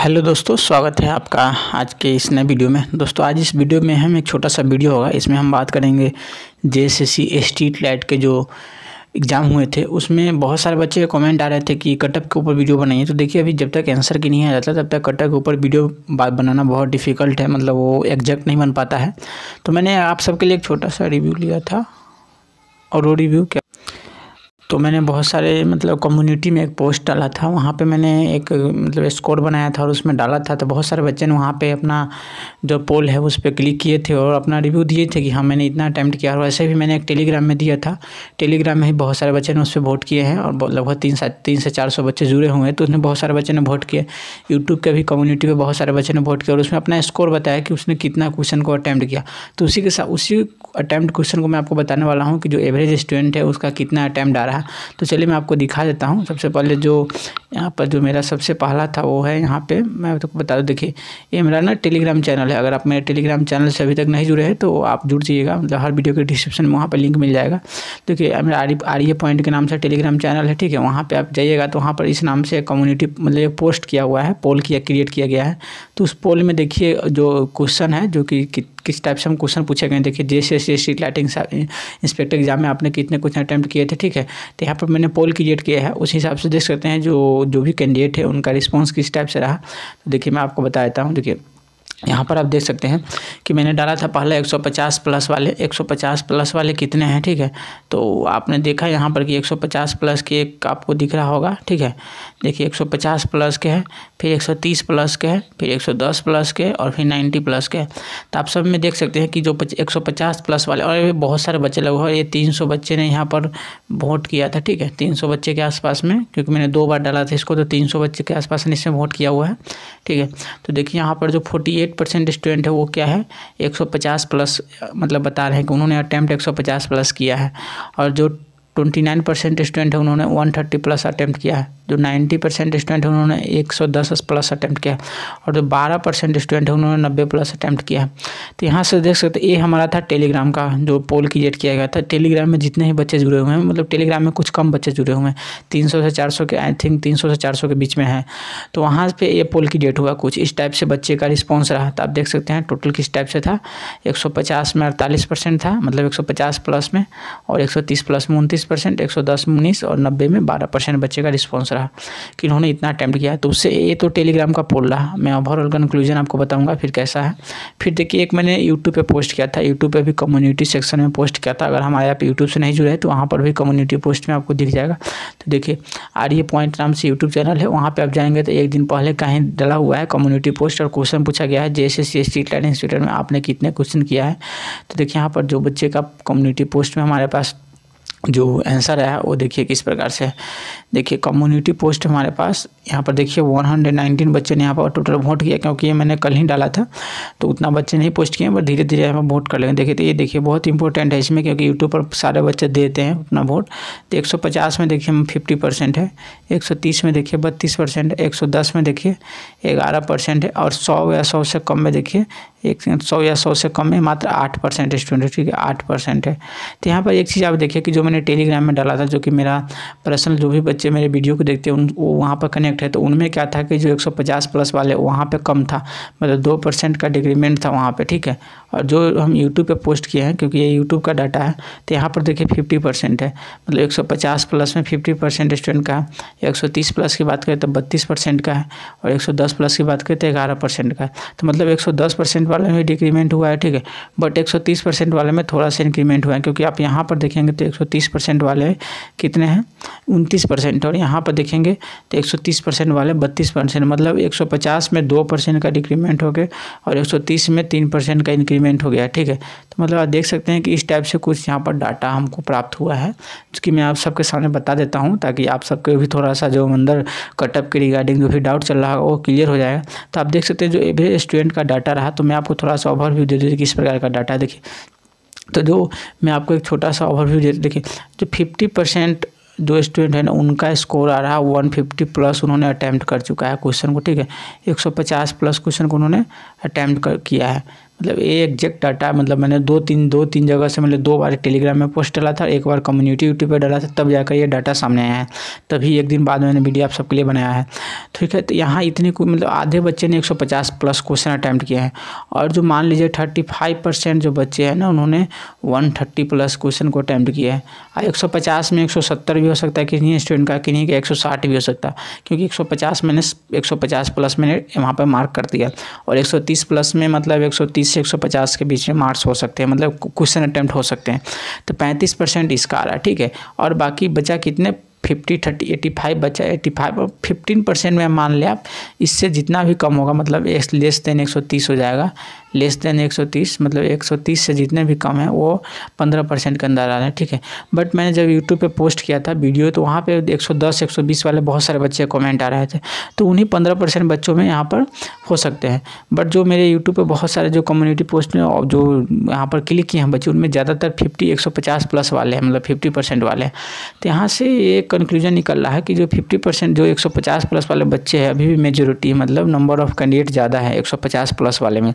hello दोस्तों स्वागत है आपका आज के इस नए वीडियो में दोस्तों आज इस वीडियो में हम एक छोटा सा वीडियो होगा इसमें हम बात करेंगे J S C street light के जो एग्ज़ाम हुए थे उसमें बहुत सारे बच्चे कमेंट आ रहे थे कि कटअप के ऊपर वीडियो बनाइए तो देखिए अभी जब तक आंसर की नहीं आ जाता तब तक कटअप के ऊपर वीडियो बनाना बहुत डिफ़िकल्ट है मतलब वो एग्जैक्ट नहीं बन पाता है तो मैंने आप सबके लिए एक छोटा सा रिव्यू लिया था और वो रिव्यू क्या तो मैंने बहुत सारे मतलब कम्युनिटी में एक पोस्ट डाला था वहाँ पे मैंने एक मतलब स्कोर बनाया था और उसमें डाला था तो बहुत सारे बच्चे ने वहाँ पे अपना जो पोल है उस पर क्लिक किए थे और अपना रिव्यू दिए थे कि हाँ मैंने इतना अटैम्प्ट किया और वैसे भी मैंने एक टेलीग्राम में दिया था टेलीग्राम में ही बहुत सारे बच्चे ने उस पर वोट किए हैं और लगभग तीन सा तीन से चार सौ बच्चे जुड़े हुए हैं तो उसमें बहुत सारे बच्चे ने वोट किए यूट्यूब के भी कम्युनिटी पर बहुत सारे बच्चे ने वोट किया और उसमें अपना स्कोर बताया कि उसने कितना क्वेश्चन को अटैम्प्ट किया तो उसी के साथ उसी अटैम्प्ट क्वेश्चन को मैं आपको बताने वाला हूँ कि जो एवरेज स्टूडेंट है उसका कितना अटैम्प्ट आ रहा है है तो चलिए मैं आपको दिखा देता हूँ सबसे पहले जो यहाँ पर जो मेरा सबसे पहला था वो है यहाँ पे मैं आपको तो बता दूँ देखिए ये मेरा ना टेलीग्राम चैनल है अगर आप मेरे टेलीग्राम चैनल से अभी तक नहीं जुड़े हैं तो आप जुड़ जाइएगा मतलब हर वीडियो के डिस्क्रिप्शन में वहाँ पर लिंक मिल जाएगा देखिए तो मेरा आर आर पॉइंट के नाम से टेलीग्राम चैनल है ठीक है वहाँ पर आप जाइएगा तो वहाँ पर इस नाम से कम्युनिटी मतलब पोस्ट किया हुआ है पोल किया क्रिएट किया गया है तो उस पोल में देखिए जो क्वेश्चन है जो कि किस टाइप से हम क्वेश्चन पूछे गए देखिए J C S C street lighting inspector exam में आपने कितने क्वेश्चन अटैम्प्ट किए थे ठीक है तो यहाँ पर मैंने पोल क्रिएट किया है उस हिसाब से देख सकते हैं जो जो भी कैंडिडेट है उनका रिस्पॉन्स किस टाइप से रहा तो देखिए मैं आपको बता देता हूँ देखिए यहाँ पर आप देख सकते हैं कि मैंने डाला था पहला 150 प्लस वाले 150 प्लस वाले कितने हैं ठीक है तो आपने देखा यहाँ पर कि 150 प्लस के एक आपको दिख रहा होगा ठीक है देखिए 150 प्लस के हैं फिर 130 प्लस के हैं फिर 110 प्लस के और फिर 90 प्लस के तो आप सब में देख सकते हैं कि जो 150 प्लस वाले और ये बहुत सारे बच्चे लोग और ये तीन बच्चे ने यहाँ पर वोट किया था ठीक है तीन बच्चे के आसपास में क्योंकि मैंने दो बार डाला था इसको तो तीन बच्चे के आसपास ने इसमें वोट किया हुआ है ठीक है तो देखिए यहाँ पर जो फोर्टी एट परसेंट स्टूडेंट है वो क्या है एक सौ पचास प्लस मतलब बता रहे हैं कि उन्होंने अटैम्प्ट एक सौ पचास प्लस किया है और जो ट्वेंटी नाइन परसेंट स्टूडेंट है उन्होंने वन थर्टी प्लस अटैम्प्ट किया है जो नाइन्टी परसेंट स्टूडेंट है उन्होंने एक सौ दस प्लस अटैम्प्ट किया और जो बारह परसेंट स्टूडेंट है उन्होंने नब्बे प्लस अटैम्प्ट किया तो यहाँ से देख सकते ये हमारा था टेलीग्राम का जो पोल क्रिएट किया गया था टेलीग्राम में जितने ही बच्चे जुड़े हुए हैं मतलब टेलीग्राम में कुछ कम बच्चे जुड़े हुए हैं तीन सौ से चार सौ के आई थिंक तीन सौ से चार सौ के बीच में है तो वहाँ पर ये पोल क्रिएट हुआ कुछ इस टाइप से बच्चे का रिस्पॉन्स रहा तो आप देख सकते हैं टोटल किस टाइप से था एक सौ पचास में अड़तालीस परसेंट था मतलब एक सौ पचास प्लस में और एक सौ तीस प्लस में उनतीस पैंतीस परसेंट एक सौ दस उन्नीस और नब्बे में बारह परसेंट बच्चे का रिस्पॉन्स रहा कि इन्होंने इतना अटैम्प्ट किया तो उससे ये तो टेलीग्राम का पोल रहा मैं ओवरऑल कंक्लूजन आपको बताऊँगा फिर कैसा है फिर देखिए एक मैंने यूट्यूब पर पोस्ट किया था यूट्यूब पर भी कम्युनिटी सेक्शन में पोस्ट किया था अगर हमारे आप यूट्यूब से नहीं जुड़े तो वहाँ पर भी कम्युनिटी पोस्ट में आपको दिख जाएगा तो देखिए आर ये पॉइंट नाम से यूट्यूब चैनल है वहाँ पर आप जाएंगे तो एक दिन पहले कहीं डला हुआ है कम्युनिटी पोस्ट और क्वेश्चन पूछा गया है जैसे एस एस सी इंस्टीट्यूट में आपने कितने क्वेश्चन किया है तो देखिए यहाँ पर जो बच्चे का कम्युनिटी पोस्ट में हमारे पास जो आंसर है वो देखिए किस प्रकार से देखिए कम्युनिटी पोस्ट हमारे पास यहाँ पर देखिए 119 बच्चे ने यहाँ पर टोटल वोट किया क्योंकि ये मैंने कल ही डाला था तो उतना बच्चे नहीं पोस्ट किए पर धीरे धीरे हम वोट कर लेंगे देखिए तो ये देखिए बहुत इंपॉर्टेंट है इसमें क्योंकि यूट्यूब पर सारे बच्चे देते हैं अपना वोट तो एक में देखिए हम फिफ्टी है एक में देखिए बत्तीस परसेंट में देखिए ग्यारह परसेंट है और सौ या सौ से कम में देखिए एक सौ या सौ से कम है मात्र आठ परसेंट स्टूडेंट ठीक है आठ परसेंट है तो यहाँ पर एक चीज़ आप देखिए कि जो मैंने टेलीग्राम में डाला था जो कि मेरा पर्सनल जो भी बच्चे मेरे वीडियो को देखते हैं उन वो वहाँ पर कनेक्ट है तो उनमें क्या था कि जो पचास प्लस वाले वहाँ पर कम था मतलब दो परसेंट का डिग्रीमेंट था वहाँ पर ठीक है और जो हम यूट्यूब पे पोस्ट किए हैं क्योंकि ये यूट्यूब का डाटा है तो यहाँ पर देखिए फिफ्टी परसेंट है मतलब एक सौ पचास प्लस में फिफ्टी परसेंट स्टूडेंट का है एक सौ तीस प्लस की बात करें तो बत्तीस परसेंट का है और एक सौ दस प्लस की बात करें तो ग्यारह परसेंट का है तो मतलब एक सौ दस परसेंट वाले में डिक्रीमेंट हुआ है ठीक है बट एक सौ तीस परसेंट वाले में थोड़ा सा इंक्रीमेंट हुआ है क्योंकि आप यहाँ पर देखेंगे तो एक सौ तीस परसेंट वाले कितने हैं उनतीस परसेंट और यहाँ पर देखेंगे तो एक सौ तीस परसेंट वाले बत्तीस परसेंट मतलब एक सौ पचास में दो परसेंट का डिक्रीमेंट हो गए और एक सौ तीस में तीन परसेंट का इंक्रीमेंट एलिमेंट हो गया ठीक है तो मतलब आप देख सकते हैं कि इस टाइप से कुछ यहाँ पर डाटा हमको प्राप्त हुआ है जो कि मैं आप सबके सामने बता देता हूँ ताकि आप सबके भी थोड़ा सा जो अंदर कटअप के रिगार्डिंग जो भी डाउट चल रहा है वो क्लियर हो जाएगा तो आप देख सकते हैं जो एवरेज स्टूडेंट का डाटा रहा तो मैं आपको थोड़ा सा ओवरव्यू दे दूँ किस प्रकार का डाटा देखिए तो जो मैं आपको एक छोटा सा ओवरव्यू दे देखिए जो फिफ्टी परसेंट जो स्टूडेंट है ना उनका स्कोर आ रहा है वन फिफ्टी प्लस उन्होंने अटैम्प्ट कर चुका है क्वेश्चन को ठीक है एक सौ पचास प्लस क्वेश्चन को उन्होंने अटैम्प्ट कर किया है मतलब ये एग्जैक्ट डाटा मतलब मैंने दो तीन दो तीन जगह से मतलब दो बार टेलीग्राम में पोस्ट डाला था एक बार कम्युनिटी यूट्यूब पर डाला था तब जाकर ये डाटा सामने आया है तभी एक दिन बाद मैंने वीडियो आप सबके लिए बनाया है तो ठीक है तो यहाँ इतने को मतलब आधे बच्चे ने 150 प्लस क्वेश्चन अटैम्प्ट किए हैं और जो मान लीजिए थर्टी परसेंट जो बच्चे हैं ना उन्होंने वन प्लस क्वेश्चन को अटैम्प्ट किया है और एक में एक भी हो सकता है किन्हीं स्टूडेंट का किन्हीं का एक भी हो सकता है क्योंकि 150 मैंने एक प्लस मैंने वहाँ पर मार्क कर दिया और एक प्लस में मतलब एक से एक के बीच में मार्क्स हो सकते हैं मतलब क्वेश्चन अटैम्प्ट हो सकते हैं तो पैंतीस परसेंट इसका आ रहा है ठीक है और बाकी बचा कितने फिफ्टी थर्टी एटी फाइव बचा एटी फाइव और फिफ्टीन परसेंट में मान लिया आप इससे जितना भी कम होगा मतलब लेस देन एक सौ तीस हो जाएगा लेस देन 130 मतलब 130 से जितने भी कम हैं वो 15 परसेंट के अंदर आ रहा है ठीक है बट मैंने जब यूट्यूब पे पोस्ट किया था वीडियो तो वहाँ पे 110 120 वाले बहुत सारे बच्चे कमेंट आ रहे थे तो उन्हीं 15 परसेंट बच्चों में यहाँ पर हो सकते हैं बट जो मेरे यूट्यूब पर बहुत सारे जो कम्युनिटी पोस्ट में जो यहाँ पर क्लिक किए हैं बच्चे उनमें ज़्यादातर फिफ्टी एक प्लस वाले हैं मतलब फिफ्टी वाले हैं तो यहाँ से ये कंक्लूजन निकल रहा है कि जो फिफ्टी जो एक प्लस वाले बच्चे हैं अभी भी मेजोरिटी मतलब नंबर ऑफ़ कैंडिडेट ज़्यादा है एक प्लस वाले में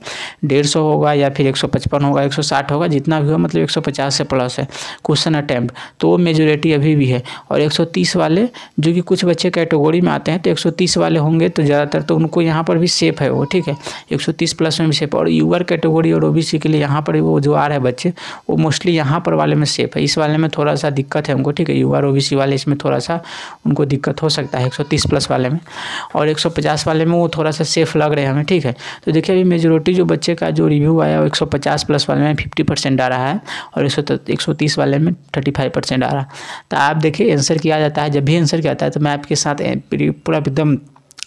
डेढ़ सौ होगा या फिर एक सौ पचपन होगा एक सौ साठ होगा जितना भी हो मतलब एक सौ पचास से प्लस है क्वेश्चन अटैम्प्ट तो वो मेजोरिटी अभी भी है और एक सौ तीस वाले जो कि कुछ बच्चे कैटेगोरी में आते हैं तो एक सौ तीस वाले होंगे तो ज़्यादातर तो उनको यहाँ पर भी सेफ है वो ठीक है एक सौ तीस प्लस में भी सेफ और यूवर कैटेगोरी और ओ बी सी के लिए यहाँ पर वो जो आ रहे हैं बच्चे वो मोस्टली यहाँ पर वाले में सेफ है इस वाले में थोड़ा सा दिक्कत है उनको ठीक है बी ओबीसी वाले इसमें थोड़ा सा उनको दिक्कत हो सकता है 130 प्लस वाले में और 150 वाले में वो थोड़ा सा सेफ लग रहे हैं हमें ठीक है तो देखिए अभी मेजोरिटी जो बच्चे का जो रिव्यू आया वो 150 प्लस वाले में 50 परसेंट आ रहा है और एक सौ तीस वाले में 35 परसेंट आ रहा है तो आप देखिए आंसर किया जाता है जब भी आंसर किया जाता है तो मैं आपके साथ पूरा एकदम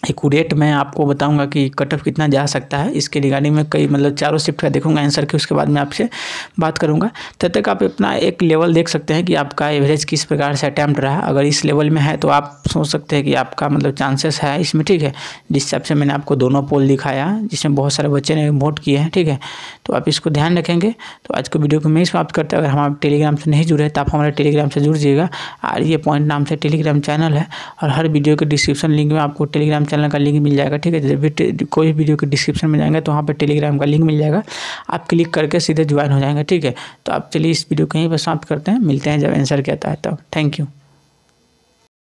एकूरेट मैं आपको बताऊंगा कि कट ऑफ कितना जा सकता है इसके रिगार्डिंग में कई मतलब चारों शिफ्ट का देखूंगा आंसर के उसके बाद मैं आपसे बात करूंगा तब तक आप अपना एक लेवल देख सकते हैं कि आपका एवरेज किस प्रकार से अटैम्प्ट रहा अगर इस लेवल में है तो आप सोच सकते हैं कि आपका मतलब चांसेस है इसमें ठीक है जिस हिसाब से मैंने आपको दोनों पोल दिखाया जिसमें बहुत सारे बच्चे ने वोट किए हैं ठीक है तो आप इसको ध्यान रखेंगे तो आज के वीडियो को मैं समाप्त करते अगर हम आप टेलीग्राम से नहीं जुड़े तो आप हमारे टेलीग्राम से जुड़ जाइएगा आर ये पॉइंट नाम से टेलीग्राम चैनल है और हर वीडियो के डिस्क्रिप्शन लिंक में आपको टेलीग्राम चैनल का लिंक मिल जाएगा ठीक है जब भी कोई वीडियो के डिस्क्रिप्शन में जाएंगे तो वहाँ पर टेलीग्राम का लिंक मिल जाएगा आप क्लिक करके सीधे ज्वाइन हो जाएंगे ठीक है तो आप चलिए इस वीडियो को यहीं पर समाप्त करते हैं मिलते हैं जब आंसर कहता है तब थैंक यू